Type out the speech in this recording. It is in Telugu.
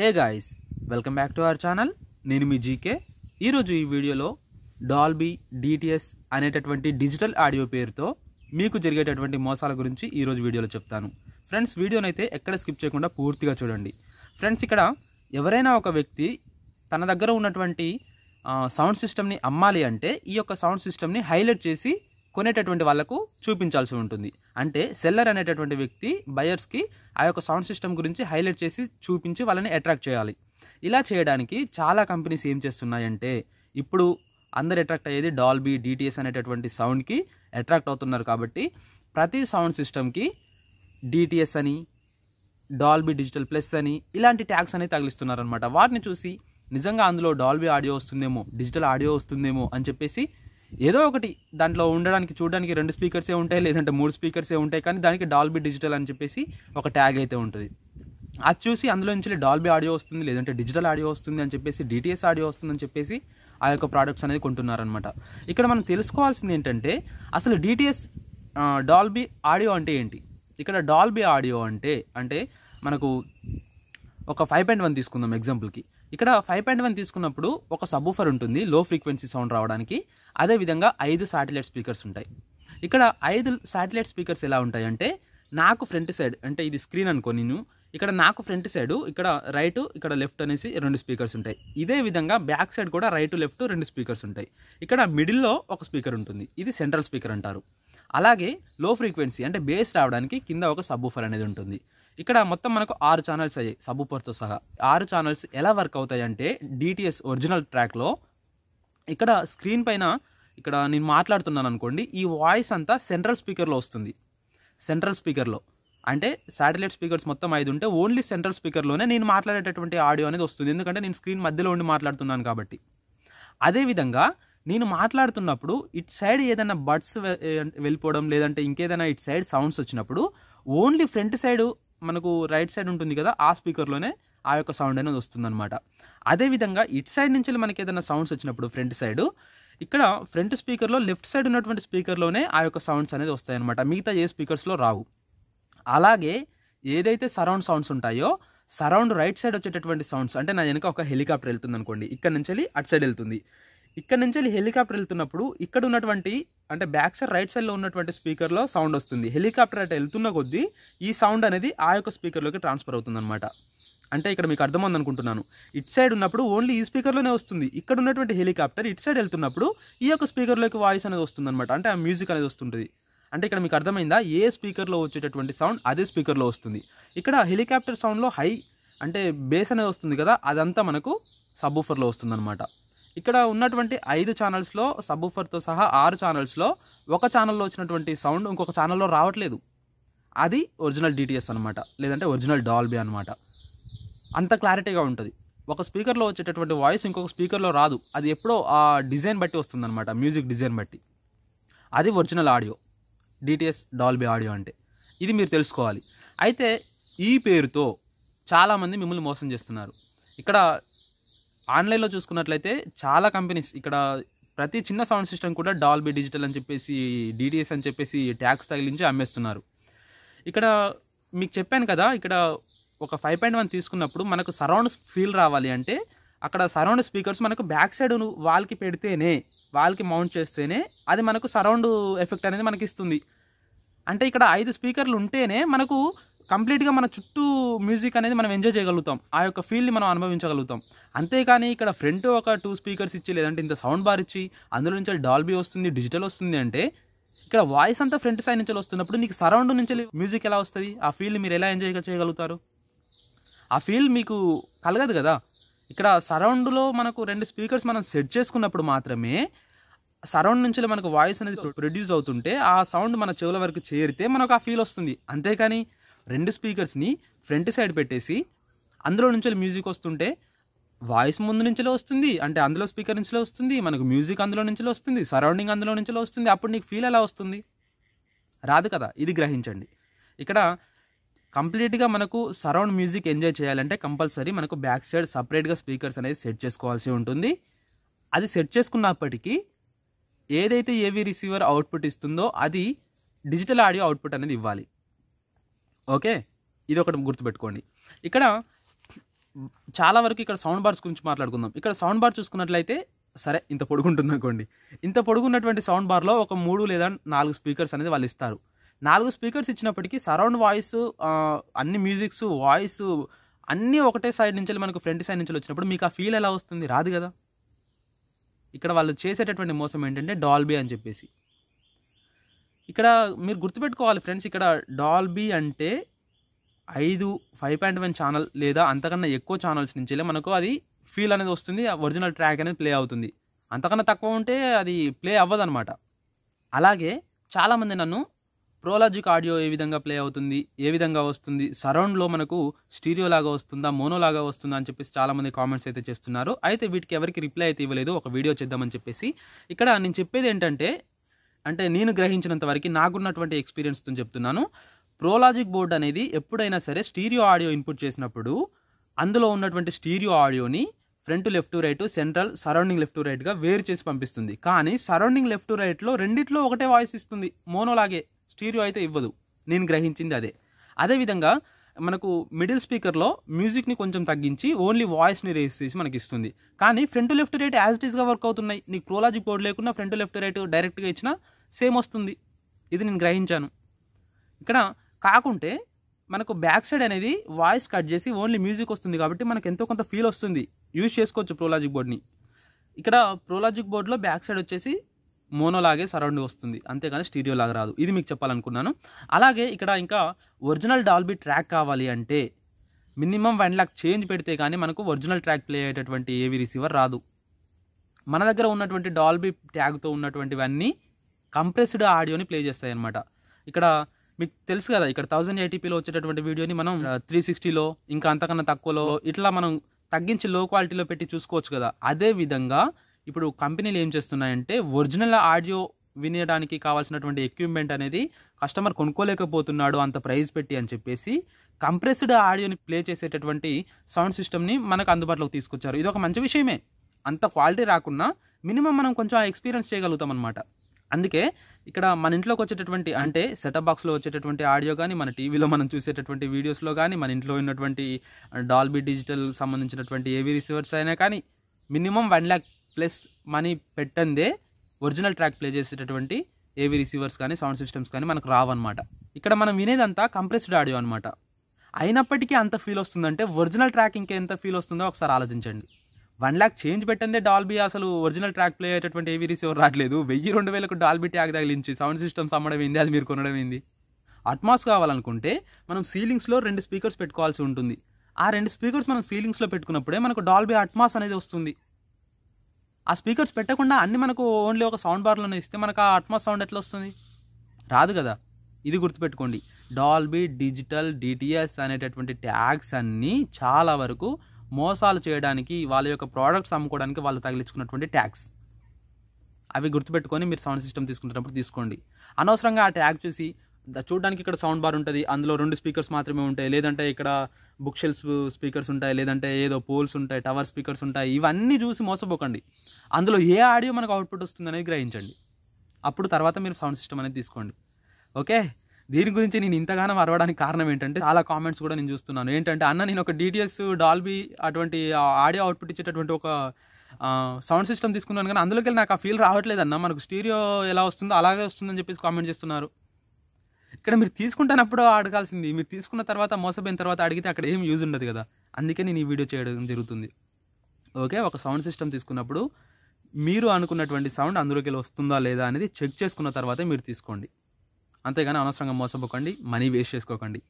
hey guys welcome back to our channel నేను మీ జీకే ఈరోజు ఈ వీడియోలో డాల్బీ డిటిఎస్ అనేటటువంటి డిజిటల్ ఆడియో పేరుతో మీకు జరిగేటటువంటి మోసాల గురించి ఈరోజు వీడియోలో చెప్తాను ఫ్రెండ్స్ వీడియోనైతే ఎక్కడ స్కిప్ చేయకుండా పూర్తిగా చూడండి ఫ్రెండ్స్ ఇక్కడ ఎవరైనా ఒక వ్యక్తి తన దగ్గర ఉన్నటువంటి సౌండ్ సిస్టమ్ని అమ్మాలి అంటే ఈ యొక్క సౌండ్ సిస్టమ్ని హైలైట్ చేసి కొనేటటువంటి వాళ్లకు చూపించాల్సి ఉంటుంది అంటే సెల్లర్ అనేటటువంటి వ్యక్తి బయర్స్కి ఆ యొక్క సౌండ్ సిస్టమ్ గురించి హైలైట్ చేసి చూపించి వాళ్ళని అట్రాక్ట్ చేయాలి ఇలా చేయడానికి చాలా కంపెనీస్ ఏం చేస్తున్నాయంటే ఇప్పుడు అందరు అట్రాక్ట్ అయ్యేది డాల్బీ డిటిఎస్ అనేటటువంటి సౌండ్కి అట్రాక్ట్ అవుతున్నారు కాబట్టి ప్రతి సౌండ్ సిస్టమ్కి డిటిఎస్ అని డాల్బీ డిజిటల్ ప్లస్ అని ఇలాంటి ట్యాగ్స్ అనేవి తగిలిస్తున్నారనమాట వాటిని చూసి నిజంగా అందులో డాల్బీ ఆడియో వస్తుందేమో డిజిటల్ ఆడియో వస్తుందేమో అని చెప్పేసి ఏదో ఒకటి దాంట్లో ఉండడానికి చూడడానికి రెండు స్పీకర్సే ఉంటాయి లేదంటే మూడు స్పీకర్సే ఉంటాయి కానీ దానికి డాల్బీ డిజిటల్ అని చెప్పేసి ఒక ట్యాగ్ అయితే ఉంటుంది అది చూసి అందులో నుంచి డాల్బీ ఆడియో వస్తుంది లేదంటే డిజిటల్ ఆడియో వస్తుంది అని చెప్పేసి డిటిఎస్ ఆడియో వస్తుందని చెప్పేసి ఆ యొక్క ప్రోడక్ట్స్ అనేది కొంటున్నారనమాట ఇక్కడ మనం తెలుసుకోవాల్సింది ఏంటంటే అసలు డిటిఎస్ డాల్బీ ఆడియో అంటే ఏంటి ఇక్కడ డాల్బీ ఆడియో అంటే అంటే మనకు ఒక ఫైవ్ పాయింట్ వన్ తీసుకుందాం ఎగ్జాంపుల్కి ఇక్కడ ఫైవ్ పాయింట్ వన్ తీసుకున్నప్పుడు ఒక సబ్ఫర్ ఉంటుంది లో ఫ్రీక్వెన్సీ సౌండ్ రావడానికి అదేవిధంగా ఐదు శాటిలైట్ స్పీకర్స్ ఉంటాయి ఇక్కడ ఐదు శాటిలైట్ స్పీకర్స్ ఎలా ఉంటాయంటే నాకు ఫ్రంట్ సైడ్ అంటే ఇది స్క్రీన్ అనుకో నేను ఇక్కడ నాకు ఫ్రంట్ సైడ్ ఇక్కడ రైట్ ఇక్కడ లెఫ్ట్ అనేసి రెండు స్పీకర్స్ ఉంటాయి ఇదే విధంగా బ్యాక్ సైడ్ కూడా రైట్ లెఫ్ట్ రెండు స్పీకర్స్ ఉంటాయి ఇక్కడ మిడిల్లో ఒక స్పీకర్ ఉంటుంది ఇది సెంట్రల్ స్పీకర్ అంటారు అలాగే లో ఫ్రీక్వెన్సీ అంటే బేస్ రావడానికి కింద ఒక సబ్ఫర్ అనేది ఉంటుంది ఇక్కడ మొత్తం మనకు ఆరు ఛానల్స్ అయ్యాయి సబ్బుపర్తో సహా ఆరు ఛానల్స్ ఎలా వర్క్ అవుతాయి అంటే డిటిఎస్ ఒరిజినల్ ట్రాక్లో ఇక్కడ స్క్రీన్ పైన ఇక్కడ నేను మాట్లాడుతున్నాను అనుకోండి ఈ వాయిస్ అంతా సెంట్రల్ స్పీకర్లో వస్తుంది సెంట్రల్ స్పీకర్లో అంటే శాటిలైట్ స్పీకర్స్ మొత్తం ఐదు ఉంటే ఓన్లీ సెంట్రల్ స్పీకర్లోనే నేను మాట్లాడేటటువంటి ఆడియో అనేది వస్తుంది ఎందుకంటే నేను స్క్రీన్ మధ్యలో ఉండి మాట్లాడుతున్నాను కాబట్టి అదేవిధంగా నేను మాట్లాడుతున్నప్పుడు ఇట్ సైడ్ ఏదైనా బడ్స్ వెళ్ళిపోవడం లేదంటే ఇంకేదైనా ఇట్ సైడ్ సౌండ్స్ వచ్చినప్పుడు ఓన్లీ ఫ్రంట్ సైడ్ మనకు రైట్ సైడ్ ఉంటుంది కదా ఆ స్పీకర్లోనే ఆ యొక్క సౌండ్ అనేది అనమాట అదేవిధంగా ఇట్ సైడ్ నుంచి మనకి ఏదైనా సౌండ్స్ వచ్చినప్పుడు ఫ్రంట్ సైడ్ ఇక్కడ ఫ్రంట్ స్పీకర్లో లెఫ్ట్ సైడ్ ఉన్నటువంటి స్పీకర్లోనే ఆ యొక్క సౌండ్స్ అనేది వస్తాయన్నమాట మిగతా ఏ స్పీకర్స్లో రావు అలాగే ఏదైతే సరౌండ్ సౌండ్స్ ఉంటాయో సరౌండ్ రైట్ సైడ్ వచ్చేటటువంటి సౌండ్స్ అంటే నా వెనుక ఒక హెలికాప్టర్ వెళ్తుంది అనుకోండి ఇక్కడ నుంచి వెళ్ళి అటు సైడ్ వెళ్తుంది ఇక్కడ నుంచి వెళ్ళి హెలికాప్టర్ వెళ్తున్నప్పుడు ఇక్కడ ఉన్నటువంటి అంటే బ్యాక్ సైడ్ రైట్ సైడ్లో ఉన్నటువంటి స్పీకర్లో సౌండ్ వస్తుంది హెలికాప్టర్ అటు వెళ్తున్న కొద్దీ ఈ సౌండ్ అనేది ఆ యొక్క స్పీకర్లోకి ట్రాన్స్ఫర్ అవుతుందన్నమాట అంటే ఇక్కడ మీకు అర్థమైంది అనుకుంటున్నాను ఇట్ సైడ్ ఉన్నప్పుడు ఓన్లీ ఈ స్పీకర్లోనే వస్తుంది ఇక్కడ ఉన్నటువంటి హెలికాప్టర్ ఇట్ సైడ్ వెళ్తున్నప్పుడు ఈ యొక్క స్పీకర్లోకి వాయిస్ అనేది వస్తుందన్నమాట అంటే ఆ మ్యూజిక్ అనేది వస్తుంటుంది అంటే ఇక్కడ మీకు అర్థమైందా ఏ స్పీకర్లో వచ్చేటటువంటి సౌండ్ అదే స్పీకర్లో వస్తుంది ఇక్కడ హెలికాప్టర్ సౌండ్లో హై అంటే బేస్ అనేది వస్తుంది కదా అదంతా మనకు సబ్ సబ్బూఫర్లో వస్తుందన్నమాట ఇక్కడ ఉన్నటువంటి ఐదు ఛానల్స్లో ఉఫర్తో సహా ఆరు ఛానల్స్లో ఒక ఛానల్లో వచ్చినటువంటి సౌండ్ ఇంకొక ఛానల్లో రావట్లేదు అది ఒరిజినల్ డిటిఎస్ అనమాట లేదంటే ఒరిజినల్ డాల్బీ అనమాట అంత క్లారిటీగా ఉంటుంది ఒక స్పీకర్లో వచ్చేటటువంటి వాయిస్ ఇంకొక స్పీకర్లో రాదు అది ఎప్పుడో ఆ డిజైన్ బట్టి వస్తుందన్నమాట మ్యూజిక్ డిజైన్ బట్టి అది original audio DTS Dolby audio అంటే ఇది మీరు తెలుసుకోవాలి అయితే ఈ పేరుతో చాలామంది మిమ్మల్ని మోసం చేస్తున్నారు ఇక్కడ ఆన్లైన్లో చూసుకున్నట్లయితే చాలా కంపెనీస్ ఇక్కడ ప్రతి చిన్న సౌండ్ సిస్టమ్ కూడా డాల్బీ డిజిటల్ అని చెప్పేసి డిటిఎస్ అని చెప్పేసి ట్యాక్స్ తగిలించి అమ్మేస్తున్నారు ఇక్కడ మీకు చెప్పాను కదా ఇక్కడ ఒక ఫైవ్ పాయింట్ వన్ తీసుకున్నప్పుడు మనకు సరౌండ్ ఫీల్ రావాలి అంటే అక్కడ సరౌండ్ స్పీకర్స్ మనకు బ్యాక్ సైడ్ వాల్కి పెడితేనే వాల్కి మౌంట్ చేస్తేనే అది మనకు సరౌండ్ ఎఫెక్ట్ అనేది మనకి ఇస్తుంది అంటే ఇక్కడ ఐదు స్పీకర్లు ఉంటేనే మనకు కంప్లీట్గా మన చుట్టూ మ్యూజిక్ అనేది మనం ఎంజాయ్ చేయగలుగుతాం ఆ యొక్క ఫీల్ని మనం అనుభవించగలుగుతాం అంతేకాని ఇక్కడ ఫ్రంట్ ఒక టూ స్పీకర్స్ ఇచ్చి లేదంటే ఇంత సౌండ్ బార్ ఇచ్చి అందులో నుంచి డాల్బీ వస్తుంది డిజిటల్ వస్తుంది అంటే ఇక్కడ వాయిస్ అంతా ఫ్రంట్ సైడ్ నుంచి వస్తున్నప్పుడు నీకు సరౌండ్ నుంచి మ్యూజిక్ ఎలా వస్తుంది ఆ ఫీల్ మీరు ఎలా ఎంజాయ్ చేయగలుగుతారు ఆ ఫీల్ మీకు కలగదు కదా ఇక్కడ సరౌండ్లో మనకు రెండు స్పీకర్స్ మనం సెట్ చేసుకున్నప్పుడు మాత్రమే సరౌండ్ నుంచి మనకు వాయిస్ అనేది ప్రొడ్యూస్ అవుతుంటే ఆ సౌండ్ మన చెవుల వరకు చేరితే మనకు ఆ ఫీల్ వస్తుంది అంతేకాని రెండు స్పీకర్స్ని ఫ్రంట్ సైడ్ పెట్టేసి అందులో నుంచి మ్యూజిక్ వస్తుంటే వాయిస్ ముందు నుంచిలో వస్తుంది అంటే అందులో స్పీకర్ నుంచిలో వస్తుంది మనకు మ్యూజిక్ అందులో నుంచిలో వస్తుంది సరౌండింగ్ అందులో నుంచిలో వస్తుంది అప్పుడు నీకు ఫీల్ ఎలా వస్తుంది రాదు కదా ఇది గ్రహించండి ఇక్కడ కంప్లీట్గా మనకు సరౌండ్ మ్యూజిక్ ఎంజాయ్ చేయాలంటే కంపల్సరీ మనకు బ్యాక్ సైడ్ సపరేట్గా స్పీకర్స్ అనేది సెట్ చేసుకోవాల్సి ఉంటుంది అది సెట్ చేసుకున్నప్పటికీ ఏదైతే ఏవి రిసీవర్ అవుట్పుట్ ఇస్తుందో అది డిజిటల్ ఆడియో అవుట్పుట్ అనేది ఇవ్వాలి ఓకే ఇది ఒకటి గుర్తుపెట్టుకోండి ఇక్కడ చాలా వరకు ఇక్కడ సౌండ్ బార్స్ గురించి మాట్లాడుకుందాం ఇక్కడ సౌండ్ బార్ చూసుకున్నట్లయితే సరే ఇంత పొడుగుంటుంది అనుకోండి ఇంత పొడుగున్నటువంటి సౌండ్ బార్లో ఒక మూడు లేదా నాలుగు స్పీకర్స్ అనేది వాళ్ళు ఇస్తారు నాలుగు స్పీకర్స్ ఇచ్చినప్పటికీ సరౌండ్ వాయిస్ అన్ని మ్యూజిక్స్ వాయిస్ అన్నీ ఒకటే సైడ్ నుంచి మనకు ఫ్రంట్ సైడ్ నుంచి వచ్చినప్పుడు మీకు ఆ ఫీల్ ఎలా వస్తుంది రాదు కదా ఇక్కడ వాళ్ళు చేసేటటువంటి మోసం ఏంటంటే డాల్బీ అని చెప్పేసి ఇక్కడ మీరు గుర్తుపెట్టుకోవాలి ఫ్రెండ్స్ ఇక్కడ డాల్బీ అంటే ఐదు ఫైవ్ పాయింట్ వన్ ఛానల్ లేదా అంతకన్నా ఎక్కువ ఛానల్స్ నుంచి మనకు అది ఫీల్ అనేది వస్తుంది ఒరిజినల్ ట్రాక్ అనేది ప్లే అవుతుంది అంతకన్నా తక్కువ ఉంటే అది ప్లే అవ్వదనమాట అలాగే చాలామంది నన్ను ప్రోలాజిక్ ఆడియో ఏ విధంగా ప్లే అవుతుంది ఏ విధంగా వస్తుంది సరౌండ్లో మనకు స్టీరియో లాగా వస్తుందా మోనో లాగా వస్తుందా అని చెప్పేసి చాలామంది కామెంట్స్ అయితే చేస్తున్నారు అయితే వీటికి ఎవరికి రిప్లై అయితే ఇవ్వలేదు ఒక వీడియో చేద్దామని చెప్పేసి ఇక్కడ నేను చెప్పేది ఏంటంటే అంటే నేను గ్రహించినంత వరకు నాకున్నటువంటి ఎక్స్పీరియన్స్తో చెప్తున్నాను ప్రోలాజిక్ బోర్డ్ అనేది ఎప్పుడైనా సరే స్టీరియో ఆడియో ఇన్పుట్ చేసినప్పుడు అందులో ఉన్నటువంటి స్టీరియో ఆడియోని front left right central surrounding left రైట్గా వేరు చేసి పంపిస్తుంది కానీ సరౌండింగ్ లెఫ్ట్ రైట్లో రెండిట్లో ఒకటే వాయిస్ ఇస్తుంది మోనోలాగే స్టీరియో అయితే ఇవ్వదు నేను గ్రహించింది అదే అదేవిధంగా మనకు మిడిల్ స్పీకర్లో మ్యూజిక్ని కొంచెం తగ్గించి ఓన్లీ వాయిస్ని రేస్ చేసి మనకి ఇస్తుంది కానీ front left right as it ఈస్గా వర్క్ అవుతున్నాయి నీకు ప్రోలాజిక్ బోర్డు లేకుండా ఫ్రంట్ లెఫ్ట్ రైట్ డైరెక్ట్గా ఇచ్చినా సేమ్ వస్తుంది ఇది నేను గ్రహించాను ఇక్కడ కాకుంటే మనకు బ్యాక్ సైడ్ అనేది వాయిస్ కట్ చేసి ఓన్లీ మ్యూజిక్ వస్తుంది కాబట్టి మనకు ఎంతో కొంత ఫీల్ వస్తుంది యూజ్ చేసుకోవచ్చు ప్రోలాజిక్ బోర్డ్ని ఇక్కడ ప్రోలాజిక్ బోర్డులో బ్యాక్ సైడ్ వచ్చేసి మోనోలాగే సరౌండ్ వస్తుంది అంతేకాని స్టీరియో లాగా రాదు ఇది మీకు చెప్పాలనుకున్నాను అలాగే ఇక్కడ ఇంకా ఒరిజినల్ డాల్బీ ట్రాక్ కావాలి అంటే మినిమం వన్ ల్యాక్ చేంజ్ పెడితే కానీ మనకు ఒరిజినల్ ట్రాక్ ప్లే అయ్యేటటువంటి ఏవి రిసీవర్ రాదు మన దగ్గర ఉన్నటువంటి డాల్బీ ట్యాగ్తో ఉన్నటువంటివన్నీ కంప్రెస్డ్ ఆడియోని ప్లే చేస్తాయి అనమాట ఇక్కడ మీకు తెలుసు కదా ఇక్కడ థౌజండ్ ఎయిటీపీలో వచ్చేటటువంటి వీడియోని మనం త్రీ సిక్స్టీలో ఇంకా అంతకన్నా తక్కువలో ఇట్లా మనం తగ్గించి లో క్వాలిటీలో పెట్టి చూసుకోవచ్చు కదా అదే విధంగా ఇప్పుడు కంపెనీలు ఏం చేస్తున్నాయంటే ఒరిజినల్ ఆడియో వినడానికి కావాల్సినటువంటి ఎక్విప్మెంట్ అనేది కస్టమర్ కొనుక్కోలేకపోతున్నాడు అంత ప్రైస్ పెట్టి అని చెప్పేసి కంప్రెస్డ్ ఆడియోని ప్లే చేసేటటువంటి సౌండ్ సిస్టమ్ని మనకు అందుబాటులోకి తీసుకొచ్చారు ఇది ఒక మంచి విషయమే అంత క్వాలిటీ రాకున్నా మినిమం మనం కొంచెం ఎక్స్పీరియన్స్ చేయగలుగుతాం అనమాట అందుకే ఇక్కడ మన ఇంట్లోకి వచ్చేటటువంటి అంటే సెటప్ బాక్స్లో వచ్చేటటువంటి ఆడియో కానీ మన టీవీలో మనం చూసేటటువంటి వీడియోస్లో కానీ మన ఇంట్లో ఉన్నటువంటి డాల్బీ డిజిటల్ సంబంధించినటువంటి ఏవి రిసీవర్స్ అయినా కానీ minimum one lakh plus money పెట్టందే ఒరిజినల్ ట్రాక్ ప్లే చేసేటటువంటి ఏవి రిసీవర్స్ కానీ సౌండ్ సిస్టమ్స్ కానీ మనకు రావన్నమాట ఇక్కడ మనం వినేదంతా కంప్రెస్డ్ ఆడియో అనమాట అయినప్పటికీ అంత ఫీల్ వస్తుందంటే ఒరిజినల్ ఇంకా ఎంత ఫీల్ వస్తుందో ఒకసారి ఆలోచించండి వన్ ల్యాక్ చేంజ్ పెట్టందే డాల్బీ అసలు ఒరిజినల్ ట్రాక్ ప్లే అయ్యేటటువంటి ఏవి రిసీవర్ రావట్లేదు వెయ్యి రెండు వేలకు డాల్బీ ట్యాగ్ తగిలించి సౌండ్ సిస్టమ్స్ అమ్మడం ఏంది అది మీరు కొనడం ఏంది అట్మాస్ కావాలనుకుంటే మనం సీలింగ్స్లో రెండు స్పీకర్స్ పెట్టుకోవాల్సి ఉంటుంది ఆ రెండు స్పీకర్స్ మనం సీలింగ్స్లో పెట్టుకున్నప్పుడే మనకు డాల్బీ అట్మాస్ అనేది వస్తుంది ఆ స్పీకర్స్ పెట్టకుండా అన్ని మనకు ఓన్లీ ఒక సౌండ్ బార్లను ఇస్తే మనకు ఆ అట్మా సౌండ్ ఎట్లా వస్తుంది రాదు కదా ఇది గుర్తుపెట్టుకోండి డాల్బీ డిజిటల్ డిటిఎస్ అనేటటువంటి ట్యాగ్స్ అన్నీ చాలా వరకు మోసాలు చేయడానికి వాళ్ళ యొక్క ప్రోడక్ట్స్ అమ్ముకోవడానికి వాళ్ళు తగిలించుకున్నటువంటి ట్యాక్స్ అవి గుర్తుపెట్టుకొని మీరు సౌండ్ సిస్టమ్ తీసుకుంటున్నప్పుడు తీసుకోండి అనవసరంగా ఆ ట్యాగ్ చూసి చూడడానికి ఇక్కడ సౌండ్ బార్ ఉంటుంది అందులో రెండు స్పీకర్స్ మాత్రమే ఉంటాయి లేదంటే ఇక్కడ బుక్ షెల్స్ స్పీకర్స్ ఉంటాయి లేదంటే ఏదో పోల్స్ ఉంటాయి టవర్ స్పీకర్స్ ఉంటాయి ఇవన్నీ చూసి మోసపోకండి అందులో ఏ ఆడియో మనకు అవుట్పుట్ వస్తుంది అనేది గ్రహించండి అప్పుడు తర్వాత మీరు సౌండ్ సిస్టమ్ అనేది తీసుకోండి ఓకే దీని గురించి నేను ఇంతగానం అరవడానికి కారణం ఏంటంటే చాలా కామెంట్స్ కూడా నేను చూస్తున్నాను ఏంటంటే అన్న నేను ఒక డీటీఎస్ డాల్బీ అటువంటి ఆడియో అవుట్పుట్ ఇచ్చేటటువంటి ఒక సౌండ్ సిస్టమ్ తీసుకున్నాను కానీ అందులోకి నాకు ఆ ఫీల్ రావట్లేదన్న మనకు స్టీరియో ఎలా వస్తుందో అలాగే వస్తుందని చెప్పేసి కామెంట్ చేస్తున్నారు ఇక్కడ మీరు తీసుకుంటున్నప్పుడు అడగాల్సింది మీరు తీసుకున్న తర్వాత మోసపోయిన తర్వాత అడిగితే అక్కడ ఏం యూజ్ ఉండదు కదా అందుకే నేను ఈ వీడియో చేయడం జరుగుతుంది ఓకే ఒక సౌండ్ సిస్టమ్ తీసుకున్నప్పుడు మీరు అనుకున్నటువంటి సౌండ్ అందులోకి వస్తుందా లేదా అనేది చెక్ చేసుకున్న తర్వాతే మీరు తీసుకోండి అంతేగాని అనవసరంగా మోసపోకండి మనీ వేస్ట్ చేసుకోకండి